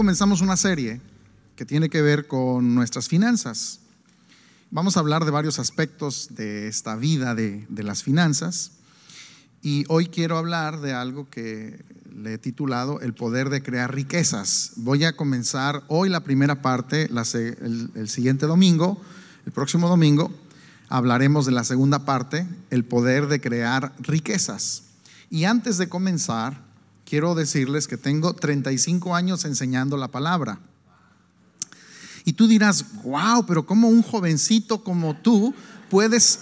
comenzamos una serie que tiene que ver con nuestras finanzas. Vamos a hablar de varios aspectos de esta vida de, las finanzas y hoy quiero hablar de algo que le he titulado El poder de crear riquezas. Voy a comenzar hoy la primera parte, el, el siguiente domingo, el próximo domingo, hablaremos de la segunda parte, el poder de crear riquezas. Y antes de comenzar, quiero decirles que tengo 35 años enseñando la palabra. Y tú dirás, wow, pero ¿cómo un jovencito como tú puedes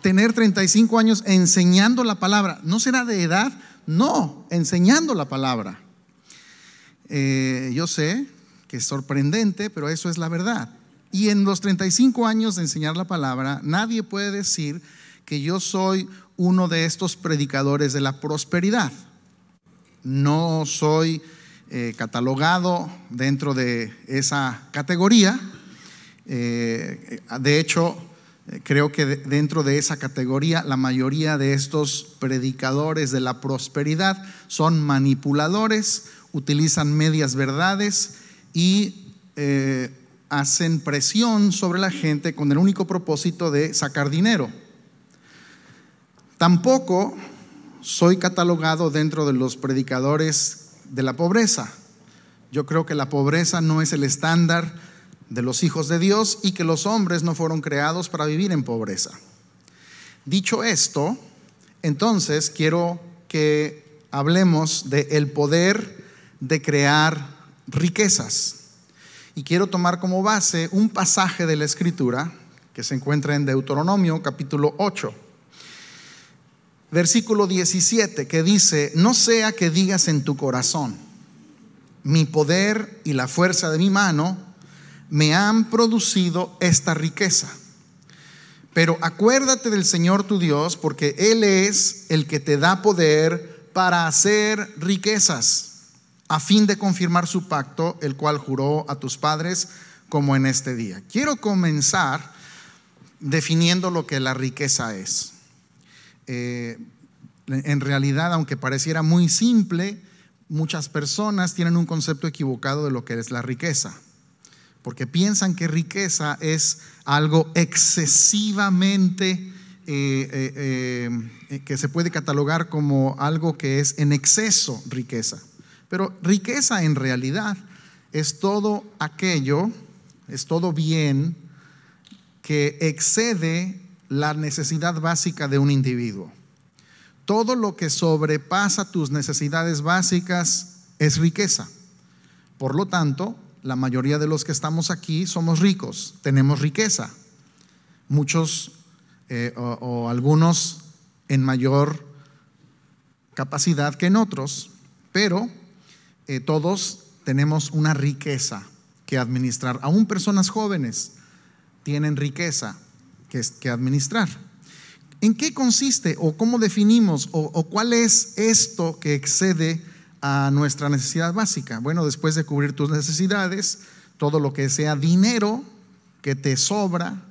tener 35 años enseñando la palabra? ¿No será de edad? No, enseñando la palabra. Eh, yo sé que es sorprendente, pero eso es la verdad. Y en los 35 años de enseñar la palabra, nadie puede decir que yo soy uno de estos predicadores de la prosperidad no soy eh, catalogado dentro de esa categoría. Eh, de hecho, creo que dentro de esa categoría la mayoría de estos predicadores de la prosperidad son manipuladores, utilizan medias verdades y eh, hacen presión sobre la gente con el único propósito de sacar dinero. Tampoco soy catalogado dentro de los predicadores de la pobreza. Yo creo que la pobreza no es el estándar de los hijos de Dios y que los hombres no fueron creados para vivir en pobreza. Dicho esto, entonces quiero que hablemos del el poder de crear riquezas. Y quiero tomar como base un pasaje de la Escritura que se encuentra en Deuteronomio capítulo 8 versículo 17, que dice, no sea que digas en tu corazón, mi poder y la fuerza de mi mano me han producido esta riqueza. Pero acuérdate del Señor tu Dios, porque Él es el que te da poder para hacer riquezas, a fin de confirmar su pacto, el cual juró a tus padres como en este día. Quiero comenzar definiendo lo que la riqueza es. Eh, en realidad, aunque pareciera muy simple, muchas personas tienen un concepto equivocado de lo que es la riqueza, porque piensan que riqueza es algo excesivamente... Eh, eh, que se puede catalogar como algo que es en exceso riqueza. Pero riqueza en realidad es todo aquello, es todo bien que excede la necesidad básica de un individuo. Todo lo que sobrepasa tus necesidades básicas es riqueza. Por lo tanto, la mayoría de los que estamos aquí somos ricos, tenemos riqueza. Muchos eh, o, algunos en mayor capacidad que en otros, pero eh, todos tenemos una riqueza que administrar. Aún personas jóvenes tienen riqueza que, administrar. ¿En qué consiste o cómo definimos o, o cuál es esto que excede a nuestra necesidad básica? Bueno, después de cubrir tus necesidades, todo lo que sea dinero que te sobra,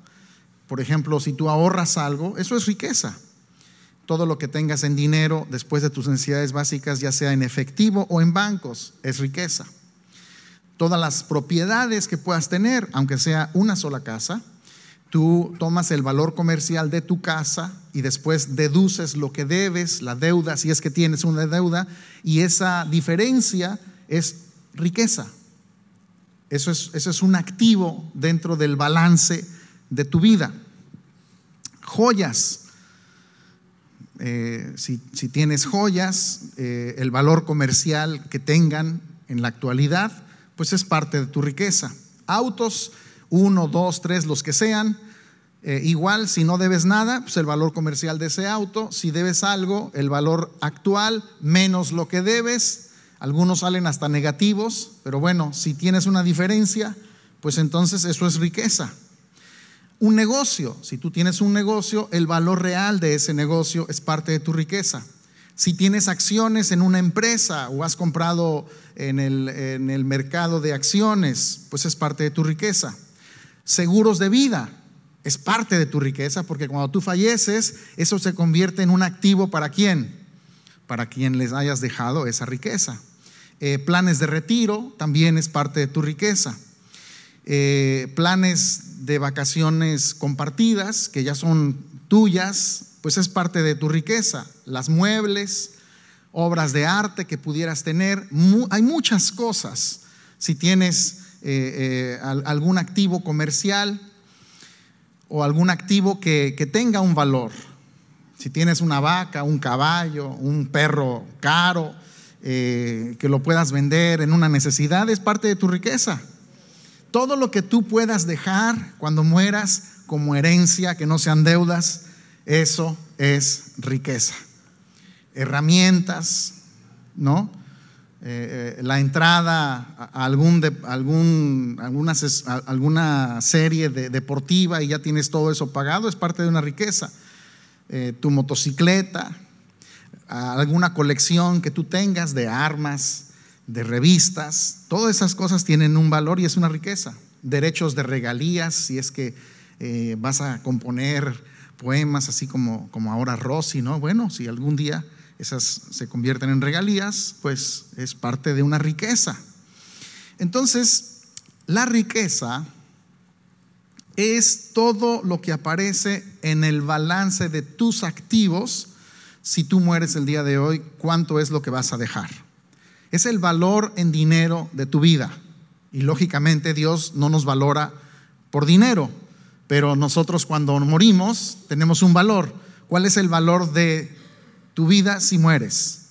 por ejemplo, si tú ahorras algo, eso es riqueza. Todo lo que tengas en dinero después de tus necesidades básicas, ya sea en efectivo o en bancos, es riqueza. Todas las propiedades que puedas tener, aunque sea una sola casa, Tú tomas el valor comercial de tu casa y después deduces lo que debes, la deuda, si es que tienes una deuda, y esa diferencia es riqueza. Eso es, un activo dentro del balance de tu vida. Joyas. Eh, si, tienes joyas, eh, el valor comercial que tengan en la actualidad, pues es parte de tu riqueza. Autos uno, dos, tres, los que sean. Eh, igual, si no debes nada, pues el valor comercial de ese auto. Si debes algo, el valor actual menos lo que debes. Algunos salen hasta negativos, pero bueno, si tienes una diferencia, pues entonces eso es riqueza. Un negocio, si tú tienes un negocio, el valor real de ese negocio es parte de tu riqueza. Si tienes acciones en una empresa o has comprado en el mercado de acciones, pues es parte de tu riqueza seguros de vida. Es parte de tu riqueza porque cuando tú falleces, eso se convierte en un activo para quién? Para quien les hayas dejado esa riqueza. Eh, planes de retiro también es parte de tu riqueza. Eh, planes de vacaciones compartidas, que ya son tuyas, pues es parte de tu riqueza. Las muebles, obras de arte que pudieras tener, hay muchas cosas. Si tienes eh, eh algún activo comercial o algún activo que, tenga un valor. Si tienes una vaca, un caballo, un perro caro, eh, que lo puedas vender en una necesidad, es parte de tu riqueza. Todo lo que tú puedas dejar cuando mueras como herencia, que no sean deudas, eso es riqueza. Herramientas, ¿no? Eh, eh, la entrada a algún, algún alguna, alguna, serie deportiva y ya tienes todo eso pagado, es parte de una riqueza. Eh, tu motocicleta, alguna colección que tú tengas de armas, de revistas, todas esas cosas tienen un valor y es una riqueza. Derechos de regalías, si es que vas a componer poemas así como, como ahora Rossi, ¿no? Bueno, si algún día esas se convierten en regalías, pues es parte de una riqueza. Entonces, la riqueza es todo lo que aparece en el balance de tus activos. Si tú mueres el día de hoy, ¿cuánto es lo que vas a dejar? Es el valor en dinero de tu vida. Y lógicamente Dios no nos valora por dinero, pero nosotros cuando morimos tenemos un valor. ¿Cuál es el valor de tu vida si mueres.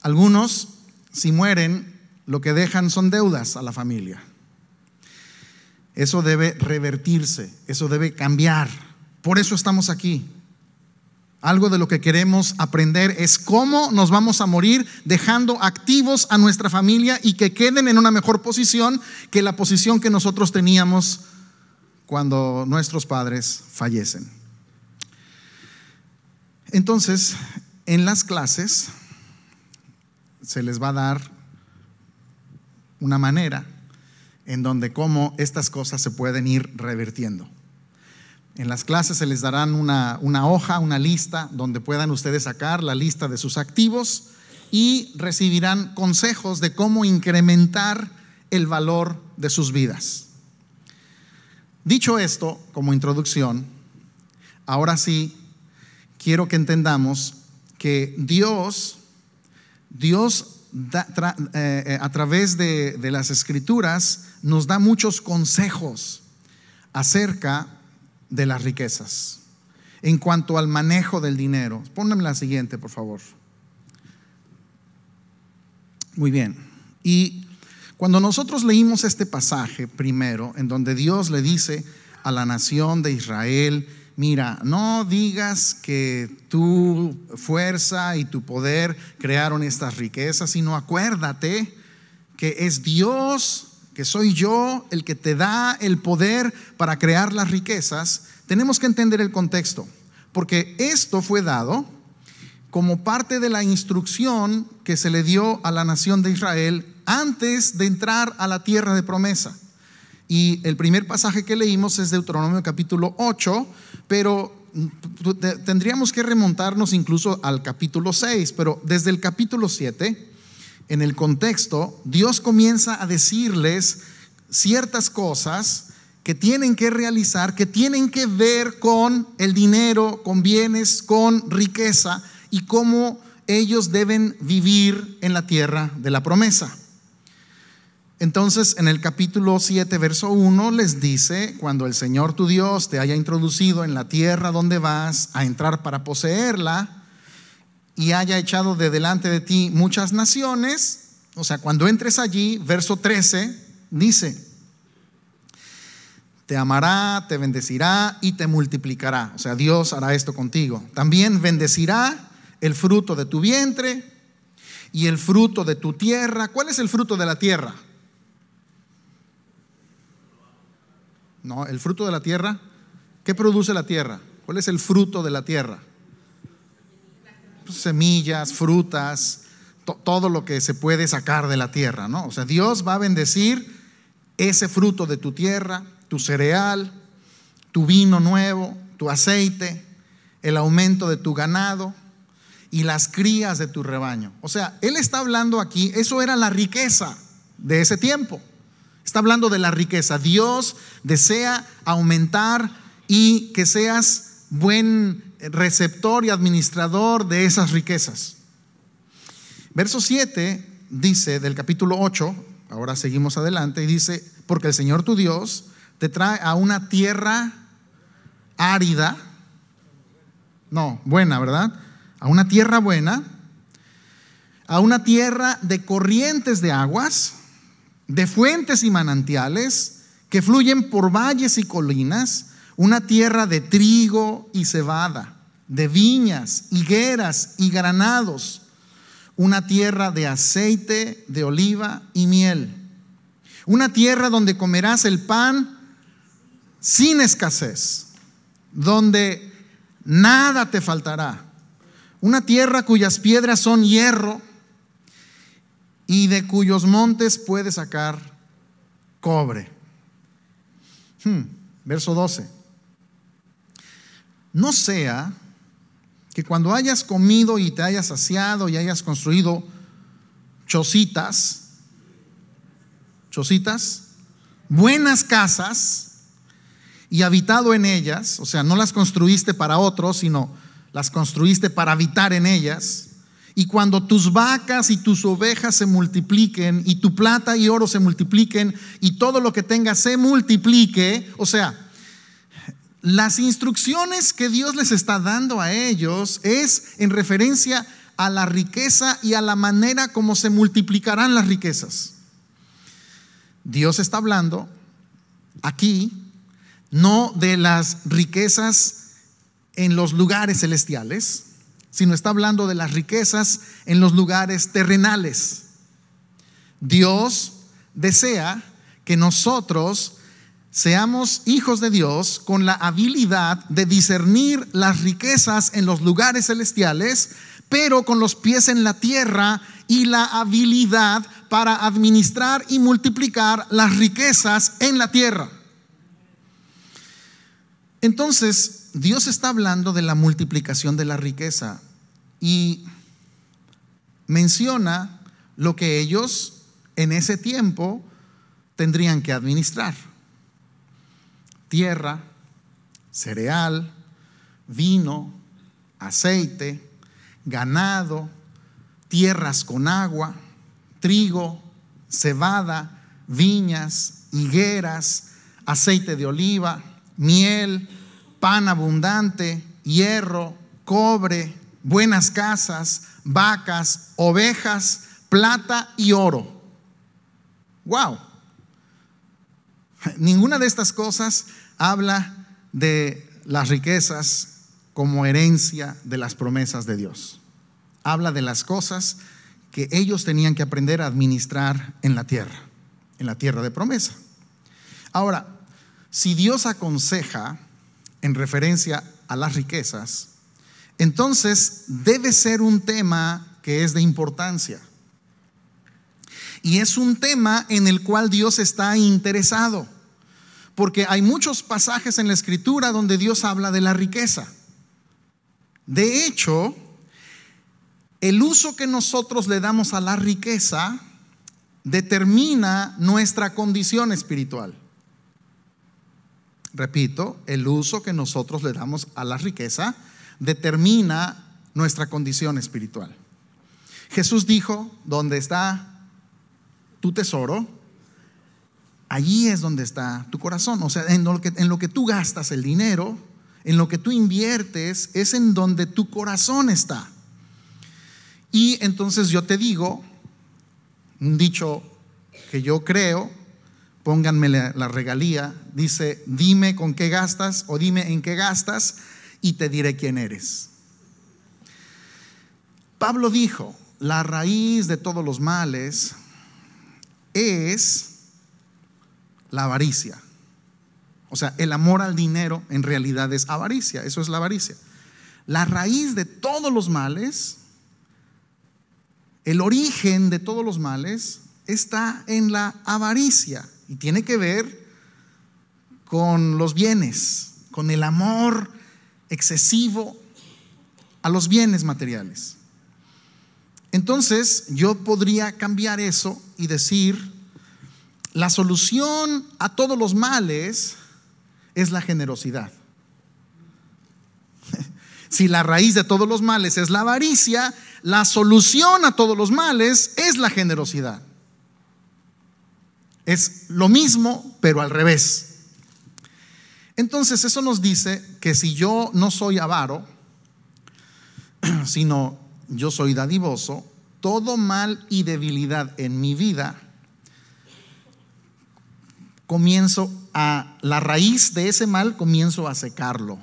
Algunos, si mueren, lo que dejan son deudas a la familia. Eso debe revertirse, eso debe cambiar. Por eso estamos aquí. Algo de lo que queremos aprender es cómo nos vamos a morir dejando activos a nuestra familia y que queden en una mejor posición que la posición que nosotros teníamos cuando nuestros padres fallecen. Entonces, en las clases se les va a dar una manera en donde cómo estas cosas se pueden ir revirtiendo. En las clases se les darán una, hoja, una lista, donde puedan ustedes sacar la lista de sus activos y recibirán consejos de cómo incrementar el valor de sus vidas. Dicho esto, como introducción, ahora sí quiero que entendamos que Dios, Dios eh, eh, a través de, de las escrituras nos da muchos consejos acerca de las riquezas, en cuanto al manejo del dinero. Pónganme la siguiente, por favor. Muy bien. Y cuando nosotros leímos este pasaje primero, en donde Dios le dice a la nación de Israel, mira, no digas que tu fuerza y tu poder crearon estas riquezas, sino acuérdate que es Dios, que soy yo el que te da el poder para crear las riquezas. Tenemos que entender el contexto, porque esto fue dado como parte de la instrucción que se le dio a la nación de Israel antes de entrar a la tierra de promesa. Y el primer pasaje que leímos es Deuteronomio capítulo 8, pero tendríamos que remontarnos incluso al capítulo 6, pero desde el capítulo 7, en el contexto, Dios comienza a decirles ciertas cosas que tienen que realizar, que tienen que ver con el dinero, con bienes, con riqueza y cómo ellos deben vivir en la tierra de la promesa. Entonces, en el capítulo 7, verso 1, les dice, cuando el Señor tu Dios te haya introducido en la tierra donde vas a entrar para poseerla y haya echado de delante de ti muchas naciones, o sea, cuando entres allí, verso 13, dice, te amará, te bendecirá y te multiplicará. O sea, Dios hará esto contigo. También bendecirá el fruto de tu vientre y el fruto de tu tierra. ¿Cuál es el fruto de la tierra? No, el fruto de la tierra, ¿qué produce la tierra? ¿Cuál es el fruto de la tierra? Pues, semillas, frutas, todo lo que se puede sacar de la tierra, ¿no? O sea, Dios va a bendecir ese fruto de tu tierra, tu cereal, tu vino nuevo, tu aceite, el aumento de tu ganado y las crías de tu rebaño. O sea, Él está hablando aquí, eso era la riqueza de ese tiempo. Está hablando de la riqueza. Dios desea aumentar y que seas buen receptor y administrador de esas riquezas. Verso 7 dice del capítulo 8, ahora seguimos adelante, y dice, porque el Señor tu Dios te trae a una tierra árida, no, buena, ¿verdad? A una tierra buena, a una tierra de corrientes de aguas, de fuentes y manantiales que fluyen por valles y colinas, una tierra de trigo y cebada, de viñas, higueras y granados, una tierra de aceite, de oliva y miel, una tierra donde comerás el pan sin escasez, donde nada te faltará, una tierra cuyas piedras son hierro y de cuyos montes puede sacar cobre. Hmm, verso 12. No sea que cuando hayas comido y te hayas saciado y hayas construido chocitas, chocitas, buenas casas y habitado en ellas, o sea, no las construiste para otros, sino las construiste para habitar en ellas, y cuando tus vacas y tus ovejas se multipliquen, y tu plata y oro se multipliquen, y todo lo que tengas se multiplique, o sea, las instrucciones que Dios les está dando a ellos es en referencia a la riqueza y a la manera como se multiplicarán las riquezas. Dios está hablando aquí no de las riquezas en los lugares celestiales, sino está hablando de las riquezas en los lugares terrenales. Dios desea que nosotros seamos hijos de Dios con la habilidad de discernir las riquezas en los lugares celestiales, pero con los pies en la tierra y la habilidad para administrar y multiplicar las riquezas en la tierra. Entonces, Dios está hablando de la multiplicación de la riqueza y menciona lo que ellos en ese tiempo tendrían que administrar. Tierra, cereal, vino, aceite, ganado, tierras con agua, trigo, cebada, viñas, higueras, aceite de oliva, miel, pan abundante, hierro, cobre, buenas casas, vacas, ovejas, plata y oro. ¡Wow! Ninguna de estas cosas habla de las riquezas como herencia de las promesas de Dios. Habla de las cosas que ellos tenían que aprender a administrar en la tierra, en la tierra de promesa. Ahora, si Dios aconseja en referencia a las riquezas, entonces debe ser un tema que es de importancia. Y es un tema en el cual Dios está interesado, porque hay muchos pasajes en la escritura donde Dios habla de la riqueza. De hecho, el uso que nosotros le damos a la riqueza determina nuestra condición espiritual. Repito, el uso que nosotros le damos a la riqueza determina nuestra condición espiritual. Jesús dijo, donde está tu tesoro, allí es donde está tu corazón. O sea, en lo, que, en lo que tú gastas el dinero, en lo que tú inviertes, es en donde tu corazón está. Y entonces yo te digo, un dicho que yo creo, pónganme la, regalía, dice, dime con qué gastas o dime en qué gastas y te diré quién eres. Pablo dijo, la raíz de todos los males es la avaricia. O sea, el amor al dinero en realidad es avaricia, eso es la avaricia. La raíz de todos los males, el origen de todos los males, está en la avaricia. Y tiene que ver con los bienes, con el amor excesivo a los bienes materiales. Entonces yo podría cambiar eso y decir, la solución a todos los males es la generosidad. si la raíz de todos los males es la avaricia, la solución a todos los males es la generosidad. Es lo mismo, pero al revés. Entonces eso nos dice que si yo no soy avaro, sino yo soy dadivoso, todo mal y debilidad en mi vida, comienzo a, la raíz de ese mal comienzo a secarlo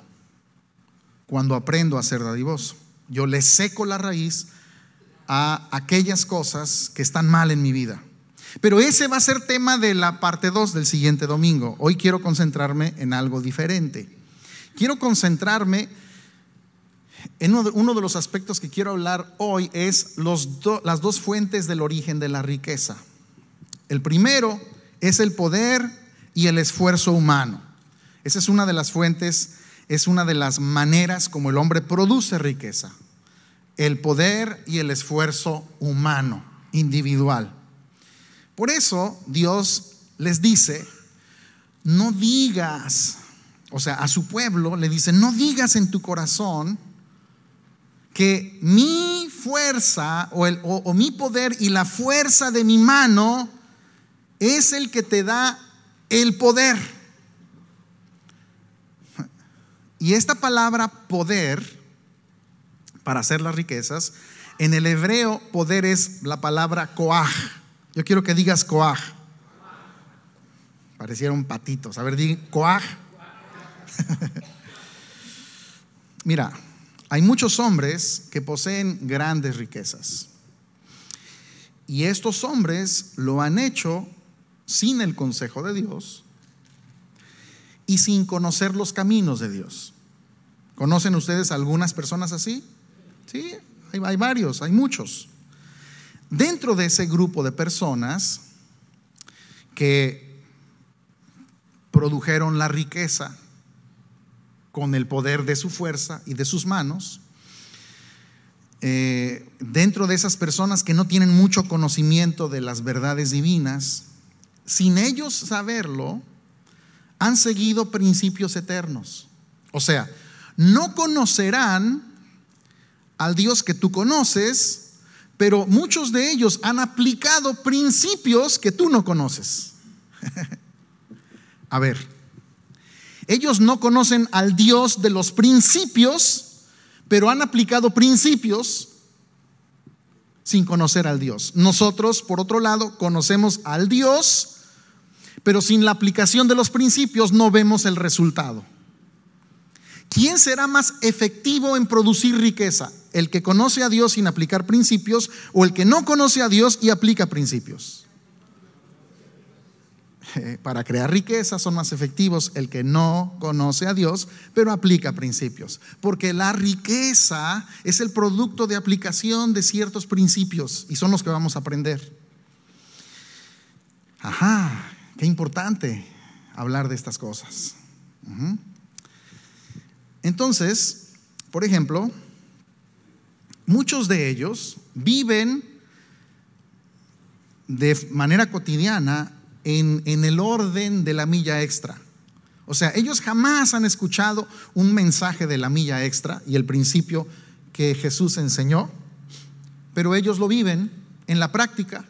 cuando aprendo a ser dadivoso. Yo le seco la raíz a aquellas cosas que están mal en mi vida. Pero ese va a ser tema de la parte 2 del siguiente domingo. Hoy quiero concentrarme en algo diferente. Quiero concentrarme en uno de, los aspectos que quiero hablar hoy es las dos fuentes del origen de la riqueza. El primero es el poder y el esfuerzo humano. Esa es una de las fuentes, es una de las maneras como el hombre produce riqueza. El poder y el esfuerzo humano, individual. Por eso Dios les dice, no digas, o sea, a su pueblo le dice, no digas en tu corazón que mi fuerza o, mi poder y la fuerza de mi mano es el que te da el poder. Y esta palabra poder, para hacer las riquezas, en el hebreo poder es la palabra coaj yo quiero que digas coaj. Parecieron patitos. A ver, di coaj. Mira, hay muchos hombres que poseen grandes riquezas. Y estos hombres lo han hecho sin el consejo de Dios y sin conocer los caminos de Dios. ¿Conocen ustedes algunas personas así? Sí, hay varios, hay muchos. Dentro de ese grupo de personas que produjeron la riqueza con el poder de su fuerza y de sus manos, eh, dentro de esas personas que no tienen mucho conocimiento de las verdades divinas, sin ellos saberlo, han seguido principios eternos. O sea, no conocerán al Dios que tú conoces, pero muchos de ellos han aplicado principios que tú no conoces. A ver, ellos no conocen al Dios de los principios, pero han aplicado principios sin conocer al Dios. Nosotros, por otro lado, conocemos al Dios, pero sin la aplicación de los principios no vemos el resultado. ¿quién será más efectivo en producir riqueza? ¿El que conoce a Dios sin aplicar principios o el que no conoce a Dios y aplica principios? Eh, para crear riqueza son más efectivos el que no conoce a Dios, pero aplica principios. Porque la riqueza es el producto de aplicación de ciertos principios y son los que vamos a aprender. Ajá, qué importante hablar de estas cosas. Entonces, por ejemplo, muchos de ellos viven de manera cotidiana en, el orden de la milla extra. O sea, ellos jamás han escuchado un mensaje de la milla extra y el principio que Jesús enseñó, pero ellos lo viven en la práctica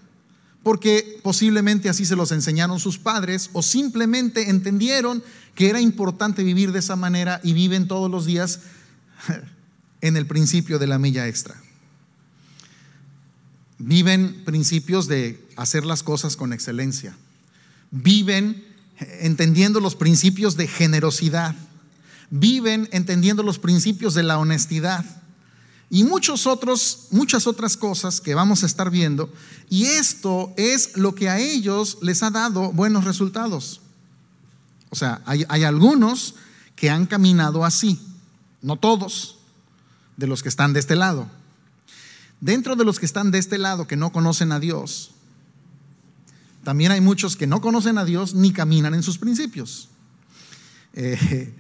porque posiblemente así se los enseñaron sus padres o simplemente entendieron que era importante vivir de esa manera y viven todos los días en el principio de la milla extra. Viven principios de hacer las cosas con excelencia. Viven entendiendo los principios de generosidad. Viven entendiendo los principios de la honestidad. Y muchos otros, muchas otras cosas que vamos a estar viendo. Y esto es lo que a ellos les ha dado buenos resultados. O sea, hay, algunos que han caminado así, no todos, de los que están de este lado. Dentro de los que están de este lado, que no conocen a Dios, también hay muchos que no conocen a Dios ni caminan en sus principios. Eh,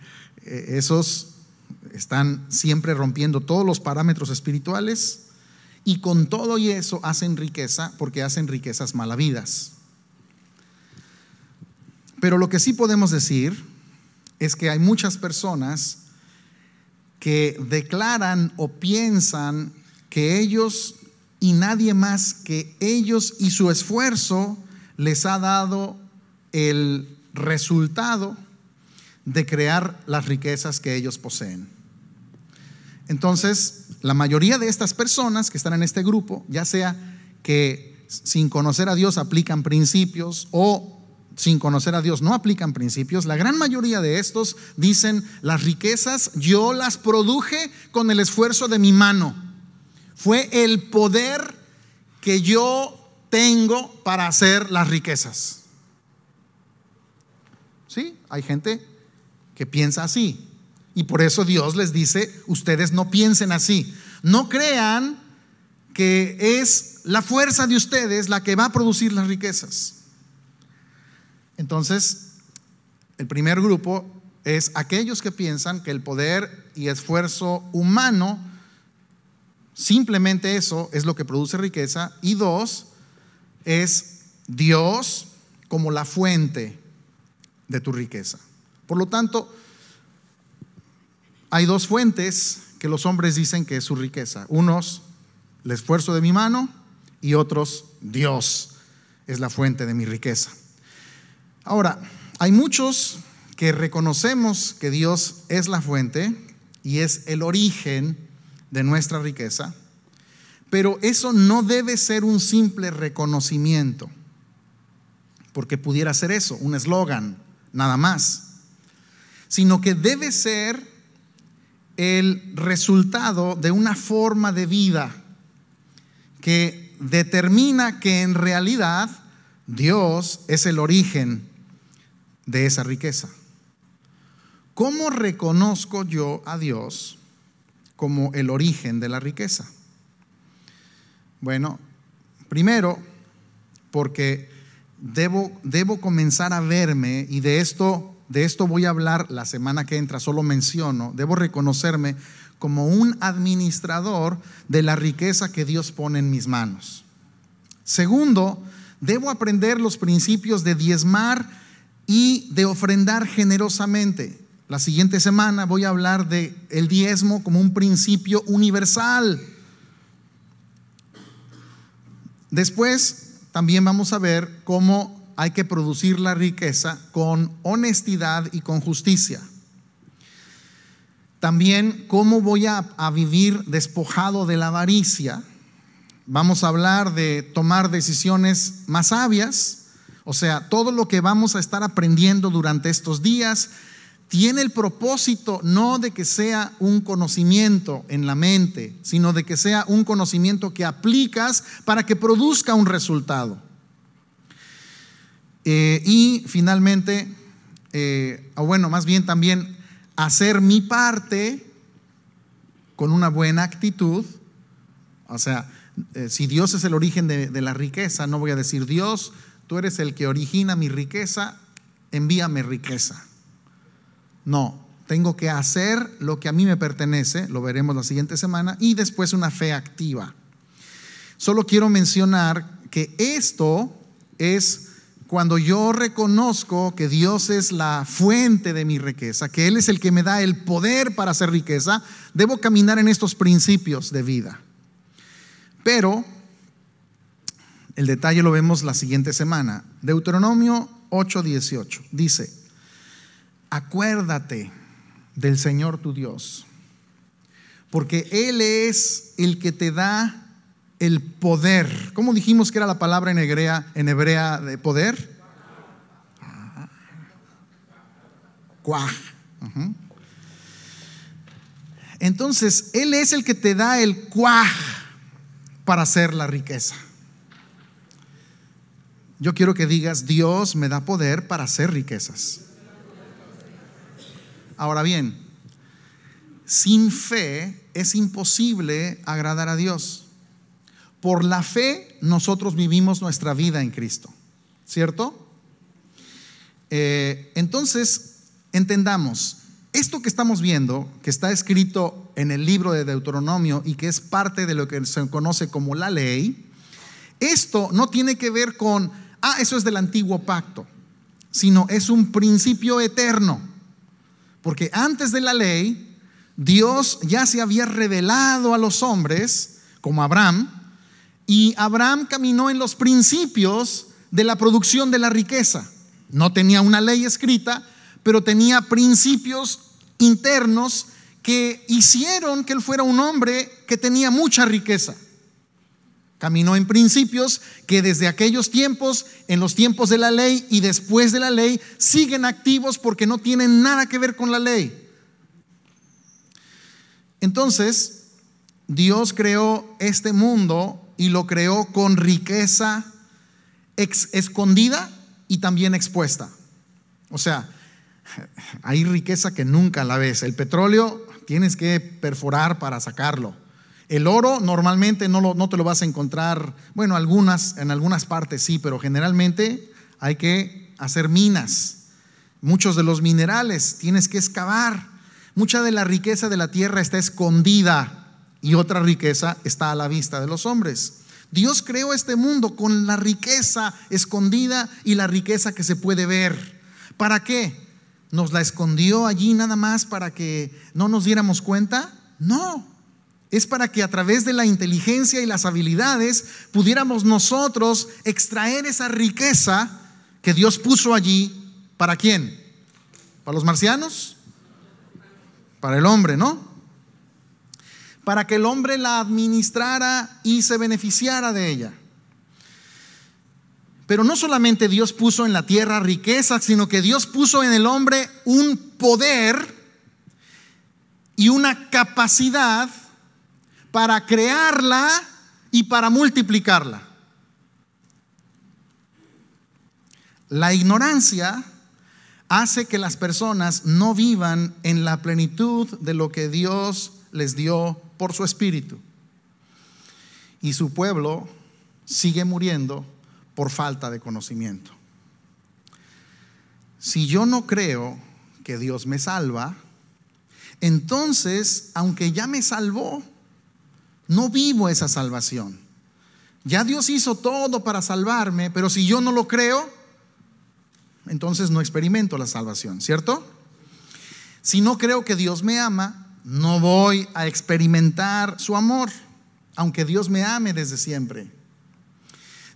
eh, esos están siempre rompiendo todos los parámetros espirituales y con todo y eso hacen riqueza porque hacen riquezas malavidas. Pero lo que sí podemos decir es que hay muchas personas que declaran o piensan que ellos y nadie más que ellos y su esfuerzo les ha dado el resultado de crear las riquezas que ellos poseen. Entonces, la mayoría de estas personas que están en este grupo, ya sea que sin conocer a Dios aplican principios o sin conocer a Dios no aplican principios. La gran mayoría de estos dicen, las riquezas yo las produje con el esfuerzo de mi mano. Fue el poder que yo tengo para hacer las riquezas. ¿Sí? Hay gente que piensa así. Y por eso Dios les dice, ustedes no piensen así. No crean que es la fuerza de ustedes la que va a producir las riquezas. Entonces, el primer grupo es aquellos que piensan que el poder y esfuerzo humano, simplemente eso es lo que produce riqueza. Y dos, es Dios como la fuente de tu riqueza. Por lo tanto, hay dos fuentes que los hombres dicen que es su riqueza. Unos, el esfuerzo de mi mano y otros, Dios es la fuente de mi riqueza. Ahora, hay muchos que reconocemos que Dios es la fuente y es el origen de nuestra riqueza, pero eso no debe ser un simple reconocimiento, porque pudiera ser eso, un eslogan, nada más, sino que debe ser el resultado de una forma de vida que determina que en realidad Dios es el origen de esa riqueza. ¿Cómo reconozco yo a Dios como el origen de la riqueza? Bueno, primero, porque debo, debo comenzar a verme, y de esto, de esto voy a hablar la semana que entra, solo menciono, debo reconocerme como un administrador de la riqueza que Dios pone en mis manos. Segundo, debo aprender los principios de diezmar, y de ofrendar generosamente. La siguiente semana voy a hablar de el diezmo como un principio universal. Después también vamos a ver cómo hay que producir la riqueza con honestidad y con justicia. También cómo voy a, a vivir despojado de la avaricia. Vamos a hablar de tomar decisiones más sabias o sea, todo lo que vamos a estar aprendiendo durante estos días tiene el propósito no de que sea un conocimiento en la mente, sino de que sea un conocimiento que aplicas para que produzca un resultado. Eh, y finalmente, eh, o bueno, más bien también hacer mi parte con una buena actitud. O sea, eh, si Dios es el origen de la riqueza, no voy a decir Dios, tú eres el que origina mi riqueza, envíame riqueza. No, tengo que hacer lo que a mí me pertenece, lo veremos la siguiente semana, y después una fe activa. Solo quiero mencionar que esto es cuando yo reconozco que Dios es la fuente de mi riqueza, que Él es el que me da el poder para hacer riqueza, debo caminar en estos principios de vida. Pero el detalle lo vemos la siguiente semana. Deuteronomio 8:18 dice, acuérdate del Señor tu Dios, porque Él es el que te da el poder. ¿Cómo dijimos que era la palabra en hebrea, en hebrea de poder? Cuaj. Entonces, Él es el que te da el cuaj para hacer la riqueza. Yo quiero que digas, Dios me da poder para hacer riquezas. Ahora bien, sin fe es imposible agradar a Dios. Por la fe nosotros vivimos nuestra vida en Cristo, ¿cierto? Eh, entonces, entendamos, esto que estamos viendo, que está escrito en el libro de Deuteronomio y que es parte de lo que se conoce como la ley, esto no tiene que ver con ah, eso es del antiguo pacto, sino es un principio eterno. Porque antes de la ley, Dios ya se había revelado a los hombres, como Abraham, y Abraham caminó en los principios de la producción de la riqueza. No tenía una ley escrita, pero tenía principios internos que hicieron que él fuera un hombre que tenía mucha riqueza. Caminó en principios que desde aquellos tiempos, en los tiempos de la ley y después de la ley, siguen activos porque no tienen nada que ver con la ley. Entonces, Dios creó este mundo y lo creó con riqueza escondida y también expuesta. O sea, hay riqueza que nunca la ves. El petróleo tienes que perforar para sacarlo el oro normalmente no, te lo vas a encontrar, bueno, algunas, en algunas partes sí, pero generalmente hay que hacer minas. Muchos de los minerales tienes que excavar. Mucha de la riqueza de la tierra está escondida y otra riqueza está a la vista de los hombres. Dios creó este mundo con la riqueza escondida y la riqueza que se puede ver. ¿Para qué? ¿Nos la escondió allí nada más para que no nos diéramos cuenta? No, es para que a través de la inteligencia y las habilidades pudiéramos nosotros extraer esa riqueza que Dios puso allí. ¿Para quién? ¿Para los marcianos? Para el hombre, ¿no? Para que el hombre la administrara y se beneficiara de ella. Pero no solamente Dios puso en la tierra riqueza, sino que Dios puso en el hombre un poder y una capacidad para crearla y para multiplicarla. La ignorancia hace que las personas no vivan en la plenitud de lo que Dios les dio por su espíritu. Y su pueblo sigue muriendo por falta de conocimiento. Si yo no creo que Dios me salva, entonces, aunque ya me salvó, no vivo esa salvación. Ya Dios hizo todo para salvarme, pero si yo no lo creo, entonces no experimento la salvación, ¿cierto? Si no creo que Dios me ama, no voy a experimentar su amor, aunque Dios me ame desde siempre.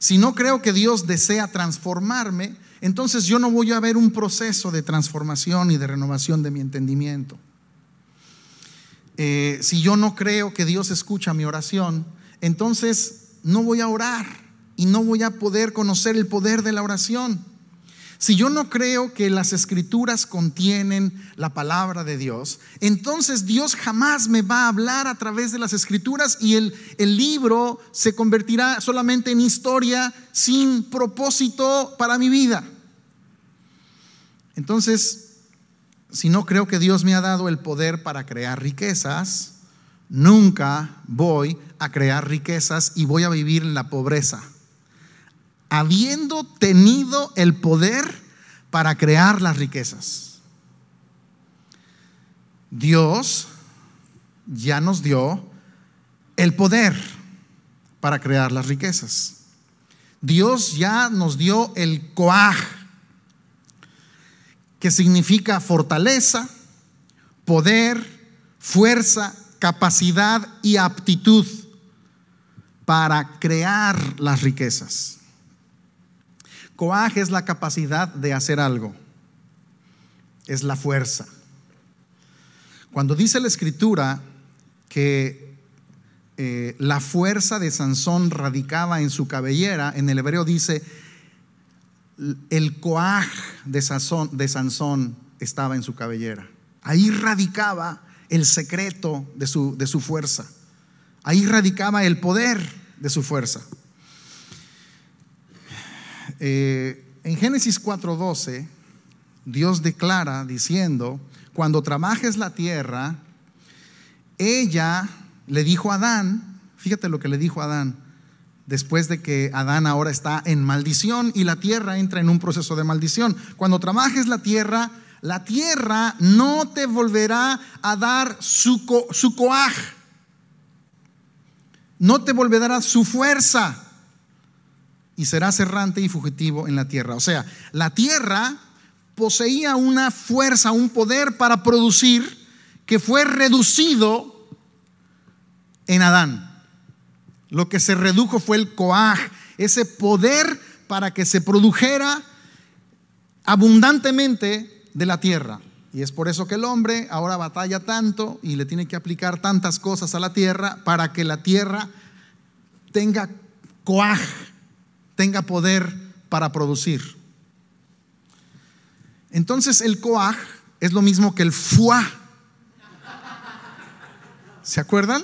Si no creo que Dios desea transformarme, entonces yo no voy a ver un proceso de transformación y de renovación de mi entendimiento. Eh, si yo no creo que Dios escucha mi oración, entonces no voy a orar y no voy a poder conocer el poder de la oración. Si yo no creo que las escrituras contienen la palabra de Dios, entonces Dios jamás me va a hablar a través de las escrituras y el, el libro se convertirá solamente en historia sin propósito para mi vida. Entonces, si no creo que Dios me ha dado el poder para crear riquezas, nunca voy a crear riquezas y voy a vivir en la pobreza. Habiendo tenido el poder para crear las riquezas. Dios ya nos dio el poder para crear las riquezas. Dios ya nos dio el coaj que significa fortaleza, poder, fuerza, capacidad y aptitud para crear las riquezas. Coaje es la capacidad de hacer algo, es la fuerza. Cuando dice la escritura que eh, la fuerza de Sansón radicaba en su cabellera, en el hebreo dice, el coaj de, Sansón, estaba en su cabellera. Ahí radicaba el secreto de su, fuerza. Ahí radicaba el poder de su fuerza. Eh, en Génesis 4:12, Dios declara diciendo, cuando trabajes la tierra, ella le dijo a Adán, fíjate lo que le dijo a Adán, después de que Adán ahora está en maldición y la tierra entra en un proceso de maldición. Cuando trabajes la tierra, la tierra no te volverá a dar su, coaj, no te volverá su fuerza y serás errante y fugitivo en la tierra. O sea, la tierra poseía una fuerza, un poder para producir que fue reducido en Adán. Lo que se redujo fue el coaj, ese poder para que se produjera abundantemente de la tierra. Y es por eso que el hombre ahora batalla tanto y le tiene que aplicar tantas cosas a la tierra para que la tierra tenga coaj, tenga poder para producir. Entonces el coaj es lo mismo que el fuá. ¿Se acuerdan?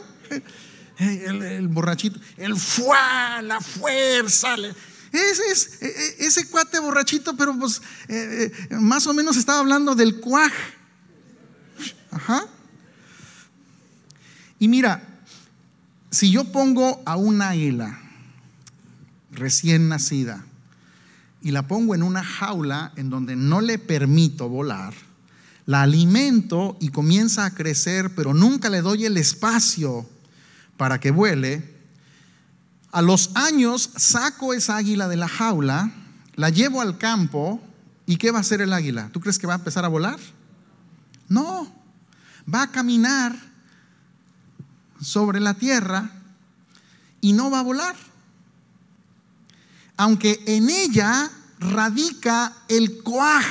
el, borrachito, el fuá, la fuerza. Ese, es, e, e, ese cuate borrachito, pero pues eh, eh, más o menos estaba hablando del cuaj. Ajá. Y mira, si yo pongo a una águila recién nacida y la pongo en una jaula en donde no le permito volar, la alimento y comienza a crecer, pero nunca le doy el espacio para que vuele. A los años saco esa águila de la jaula, la llevo al campo y ¿qué va a hacer el águila? ¿Tú crees que va a empezar a volar? No, va a caminar sobre la tierra y no va a volar. Aunque en ella radica el coaj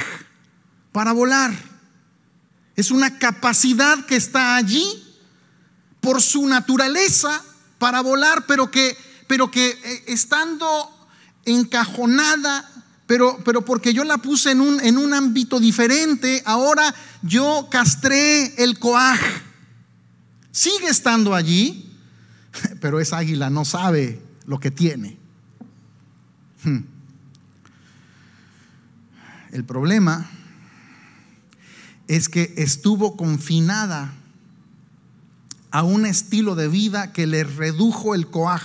para volar. Es una capacidad que está allí por su naturaleza para volar, pero que, pero que eh, estando encajonada, pero, pero porque yo la puse en un, en un ámbito diferente, ahora yo castré el coaj. Sigue estando allí, pero esa águila no sabe lo que tiene. Hmm. El problema es que estuvo confinada a un estilo de vida que le redujo el coaj,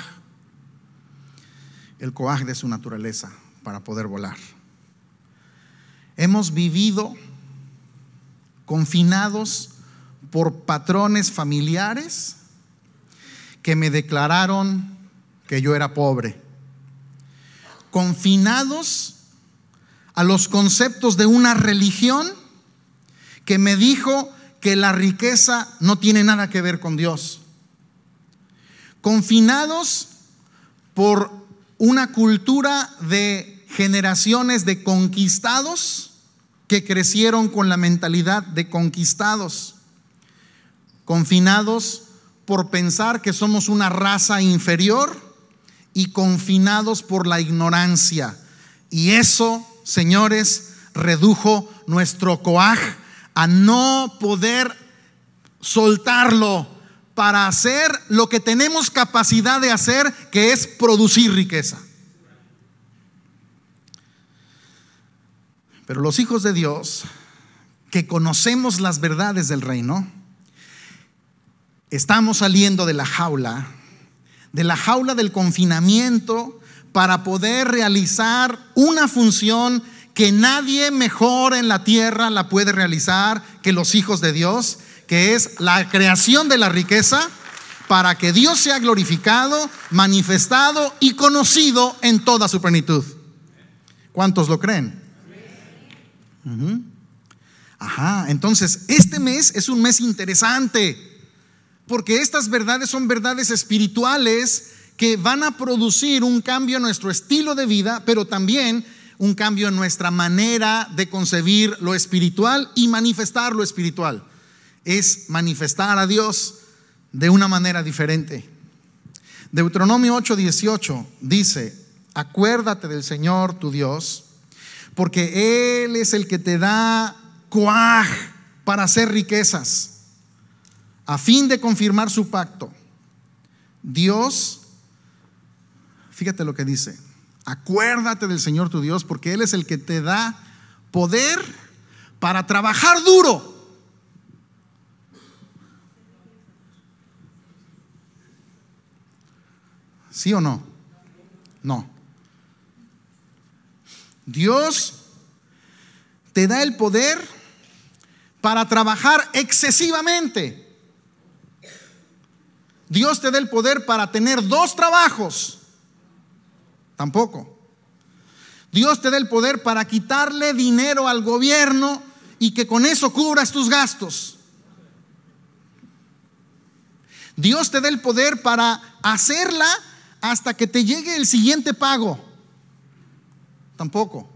el coaj de su naturaleza, para poder volar. Hemos vivido confinados por patrones familiares que me declararon que yo era pobre. Confinados a los conceptos de una religión que me dijo que la riqueza no tiene nada que ver con Dios. Confinados por una cultura de generaciones de conquistados que crecieron con la mentalidad de conquistados. Confinados por pensar que somos una raza inferior y confinados por la ignorancia. Y eso, señores, redujo nuestro coaj a no poder soltarlo para hacer lo que tenemos capacidad de hacer, que es producir riqueza. Pero los hijos de Dios, que conocemos las verdades del reino, estamos saliendo de la jaula, de la jaula del confinamiento, para poder realizar una función que nadie mejor en la tierra la puede realizar que los hijos de Dios, que es la creación de la riqueza para que Dios sea glorificado, manifestado y conocido en toda su plenitud. ¿Cuántos lo creen? Ajá, entonces este mes es un mes interesante, porque estas verdades son verdades espirituales que van a producir un cambio en nuestro estilo de vida, pero también un cambio en nuestra manera de concebir lo espiritual y manifestar lo espiritual. Es manifestar a Dios de una manera diferente. Deuteronomio 8:18 dice, acuérdate del Señor tu Dios, porque Él es el que te da cuaj para hacer riquezas, a fin de confirmar su pacto. Dios, fíjate lo que dice, Acuérdate del Señor tu Dios porque Él es el que te da poder para trabajar duro. ¿Sí o no? No. Dios te da el poder para trabajar excesivamente. Dios te da el poder para tener dos trabajos tampoco. Dios te dé el poder para quitarle dinero al gobierno y que con eso cubras tus gastos. Dios te dé el poder para hacerla hasta que te llegue el siguiente pago. Tampoco.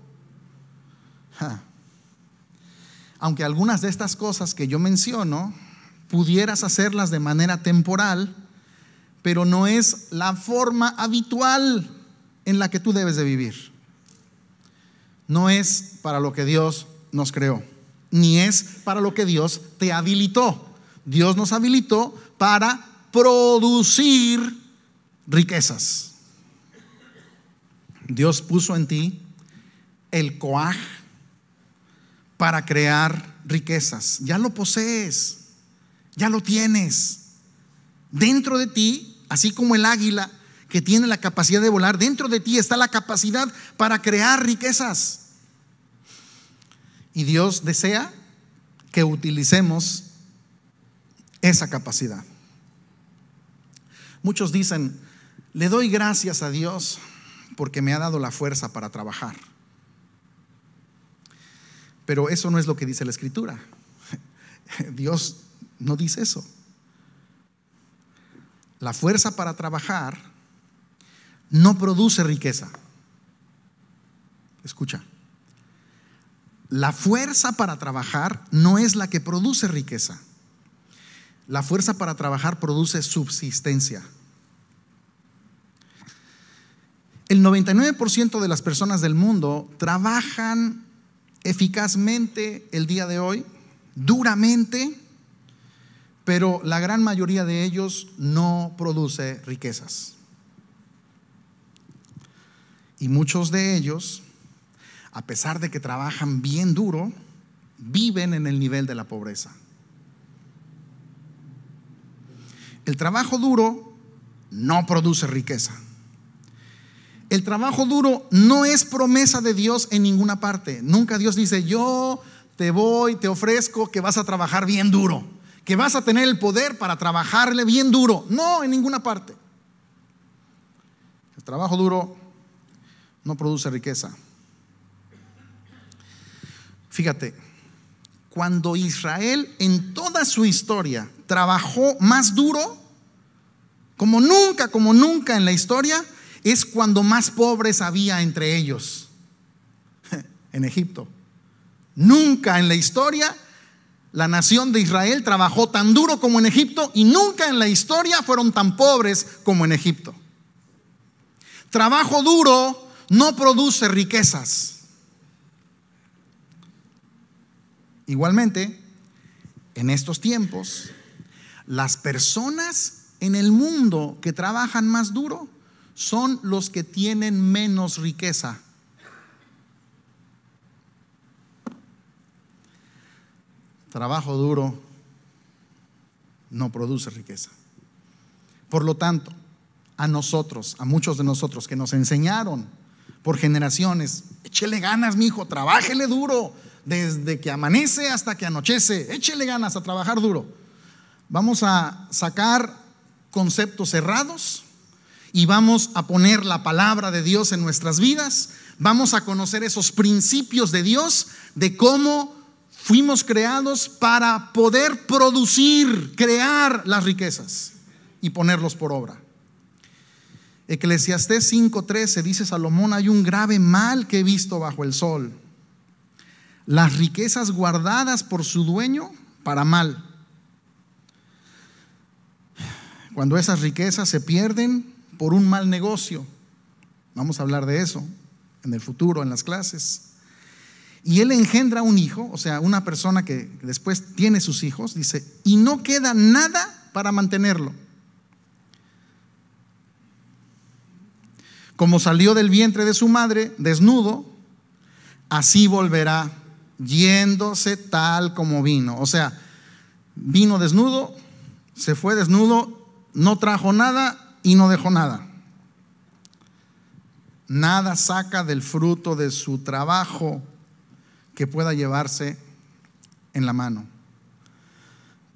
Aunque algunas de estas cosas que yo menciono pudieras hacerlas de manera temporal, pero no es la forma habitual en la que tú debes de vivir. No es para lo que Dios nos creó, ni es para lo que Dios te habilitó. Dios nos habilitó para producir riquezas. Dios puso en ti el coaj para crear riquezas. Ya lo posees, ya lo tienes. Dentro de ti, así como el águila que tiene la capacidad de volar, dentro de ti está la capacidad para crear riquezas. Y Dios desea que utilicemos esa capacidad. Muchos dicen, le doy gracias a Dios porque me ha dado la fuerza para trabajar. Pero eso no es lo que dice la escritura. Dios no dice eso. La fuerza para trabajar no produce riqueza. Escucha. La fuerza para trabajar no es la que produce riqueza. La fuerza para trabajar produce subsistencia. El 99% de las personas del mundo trabajan eficazmente el día de hoy, duramente, pero la gran mayoría de ellos no produce riquezas. Y muchos de ellos, a pesar de que trabajan bien duro, viven en el nivel de la pobreza. El trabajo duro no produce riqueza. El trabajo duro no es promesa de Dios en ninguna parte. Nunca Dios dice, yo te voy, te ofrezco que vas a trabajar bien duro, que vas a tener el poder para trabajarle bien duro. No, en ninguna parte. El trabajo duro no produce riqueza. Fíjate, cuando Israel en toda su historia trabajó más duro, como nunca, como nunca en la historia, es cuando más pobres había entre ellos, en Egipto. Nunca en la historia la nación de Israel trabajó tan duro como en Egipto y nunca en la historia fueron tan pobres como en Egipto. Trabajo duro no produce riquezas. Igualmente, en estos tiempos, las personas en el mundo que trabajan más duro son los que tienen menos riqueza. Trabajo duro no produce riqueza. Por lo tanto, a nosotros, a muchos de nosotros que nos enseñaron por generaciones. Échele ganas, mi hijo, trabájele duro, desde que amanece hasta que anochece. Échele ganas a trabajar duro. Vamos a sacar conceptos cerrados y vamos a poner la palabra de Dios en nuestras vidas. Vamos a conocer esos principios de Dios de cómo fuimos creados para poder producir, crear las riquezas y ponerlos por obra. Eclesiastés 5:13 dice Salomón, hay un grave mal que he visto bajo el sol. Las riquezas guardadas por su dueño para mal. Cuando esas riquezas se pierden por un mal negocio. Vamos a hablar de eso en el futuro, en las clases. Y él engendra un hijo, o sea, una persona que después tiene sus hijos, dice, y no queda nada para mantenerlo. Como salió del vientre de su madre desnudo, así volverá, yéndose tal como vino. O sea, vino desnudo, se fue desnudo, no trajo nada y no dejó nada. Nada saca del fruto de su trabajo que pueda llevarse en la mano.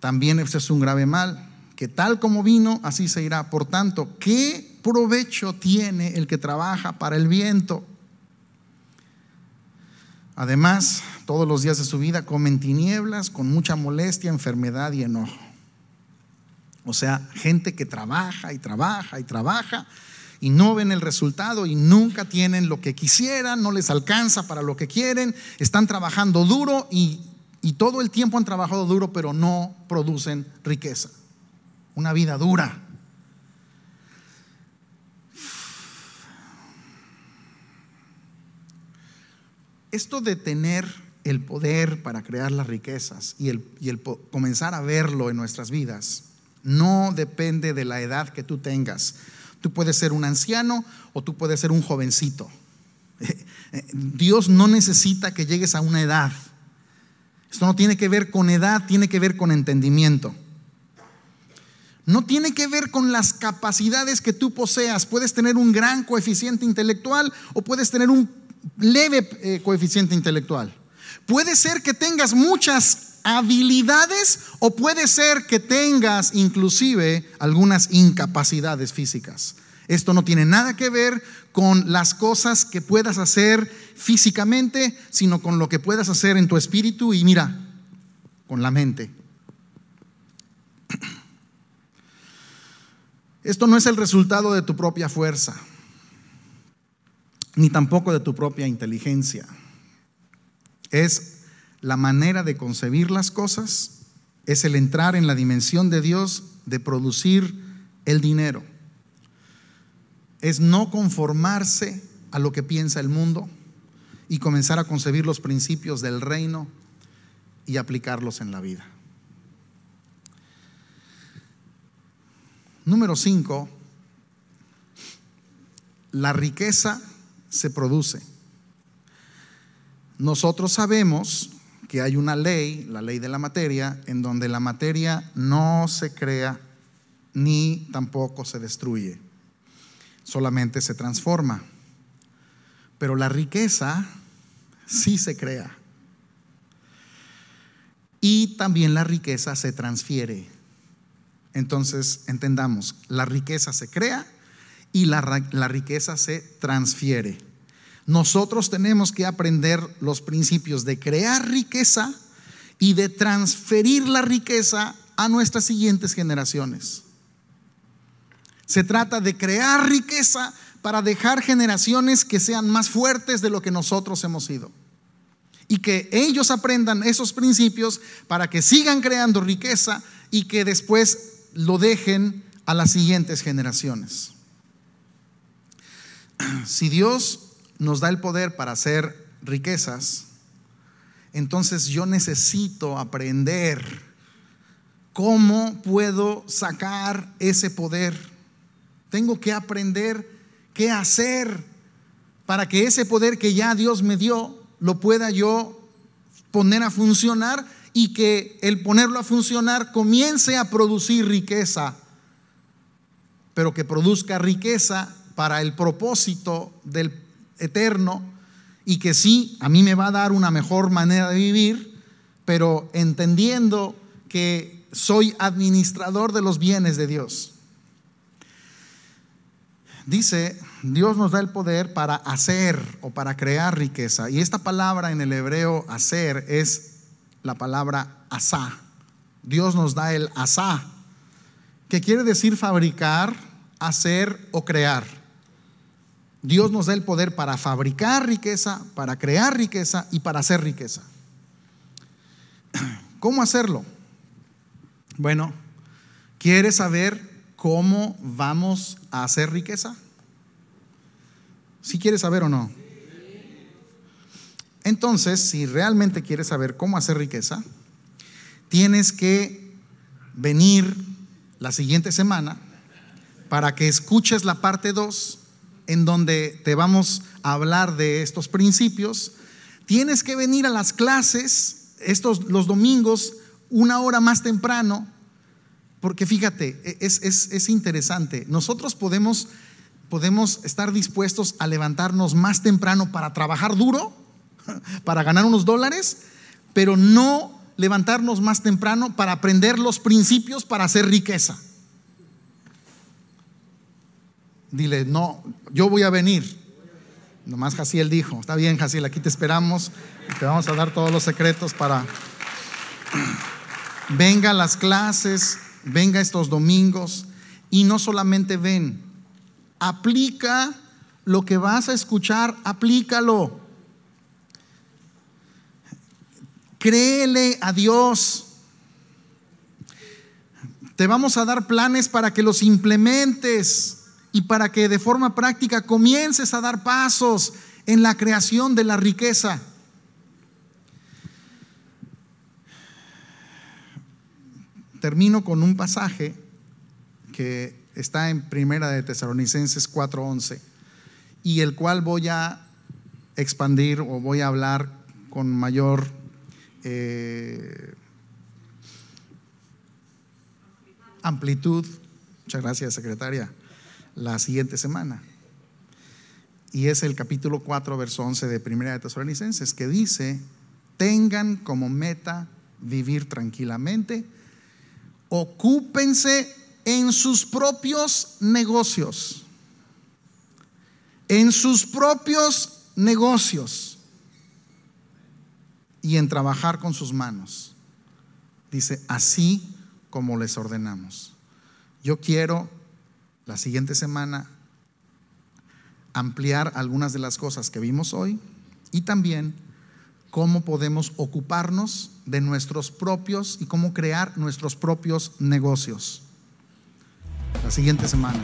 También ese es un grave mal, que tal como vino, así se irá. Por tanto, ¿qué provecho tiene el que trabaja para el viento? Además, todos los días de su vida comen tinieblas con mucha molestia, enfermedad y enojo. O sea, gente que trabaja y trabaja y trabaja y no ven el resultado y nunca tienen lo que quisieran, no les alcanza para lo que quieren, están trabajando duro y, y todo el tiempo han trabajado duro, pero no producen riqueza. Una vida dura. esto de tener el poder para crear las riquezas y el, el comenzar a verlo en nuestras vidas no depende de la edad que tú tengas. Tú puedes ser un anciano o tú puedes ser un jovencito. Eh, Dios no necesita que llegues a una edad. Esto no tiene que ver con edad, tiene que ver con entendimiento. No tiene que ver con las capacidades que tú poseas. Puedes tener un gran coeficiente intelectual o puedes tener un leve eh, coeficiente intelectual. Puede ser que tengas muchas habilidades o puede ser que tengas inclusive algunas incapacidades físicas. Esto no tiene nada que ver con las cosas que puedas hacer físicamente, sino con lo que puedas hacer en tu espíritu y mira, con la mente. Esto no es el resultado de tu propia fuerza ni tampoco de tu propia inteligencia. Es la manera de concebir las cosas, es el entrar en la dimensión de Dios de producir el dinero. Es no conformarse a lo que piensa el mundo y comenzar a concebir los principios del reino y aplicarlos en la vida. Número 5. La riqueza se produce. Nosotros sabemos que hay una ley, la ley de la materia, en donde la materia no se crea ni tampoco se destruye, solamente se transforma. Pero la riqueza sí se crea. Y también la riqueza se transfiere. Entonces, entendamos, la riqueza se crea y la, riqueza se transfiere. Nosotros tenemos que aprender los principios de crear riqueza y de transferir la riqueza a nuestras siguientes generaciones. Se trata de crear riqueza para dejar generaciones que sean más fuertes de lo que nosotros hemos sido. Y que ellos aprendan esos principios para que sigan creando riqueza y que después lo dejen a las siguientes generaciones. si Dios nos da el poder para hacer riquezas, entonces yo necesito aprender cómo puedo sacar ese poder. Tengo que aprender qué hacer para que ese poder que ya Dios me dio lo pueda yo poner a funcionar y que el ponerlo a funcionar comience a producir riqueza, pero que produzca riqueza para el propósito del eterno y que sí, a mí me va a dar una mejor manera de vivir, pero entendiendo que soy administrador de los bienes de Dios. Dice, Dios nos da el poder para hacer o para crear riqueza. Y esta palabra en el hebreo hacer es la palabra asá. Dios nos da el asá, que quiere decir fabricar, hacer o crear. Dios nos da el poder para fabricar riqueza, para crear riqueza y para hacer riqueza. ¿Cómo hacerlo? Bueno, ¿quieres saber cómo vamos a hacer riqueza? ¿Si quieres saber o no? Entonces, si realmente quieres saber cómo hacer riqueza, tienes que venir la siguiente semana para que escuches la parte 2 en donde te vamos a hablar de estos principios. Tienes que venir a las clases estos los domingos una hora más temprano, porque fíjate, e, es, interesante. Nosotros podemos estar dispuestos a levantarnos más temprano para trabajar duro, para ganar unos dólares, pero no levantarnos más temprano para aprender los principios para hacer riqueza. Dile, no, yo voy a venir. Nomás Jaciel dijo, está bien Jaciel, aquí te esperamos y te vamos a dar todos los secretos para... Venga a las clases, venga estos domingos y no solamente ven, aplica lo que vas a escuchar, aplícalo. Créele a Dios. Te vamos a dar planes para que los implementes y para que de forma práctica comiences a dar pasos en la creación de la riqueza. Termino con un pasaje que está en Primera de Tesalonicenses 4:11 y el cual voy a expandir o voy a hablar con mayor eh, amplitud. Muchas gracias, secretaria la siguiente semana. Y es el capítulo 4, verso 11 de Primera de Tesalonicenses, que dice, tengan como meta vivir tranquilamente, ocúpense en sus propios negocios, en sus propios negocios y en trabajar con sus manos. Dice, así como les ordenamos. Yo quiero la siguiente semana ampliar algunas de las cosas que vimos hoy y también cómo podemos ocuparnos de nuestros propios y cómo crear nuestros propios negocios. La siguiente semana.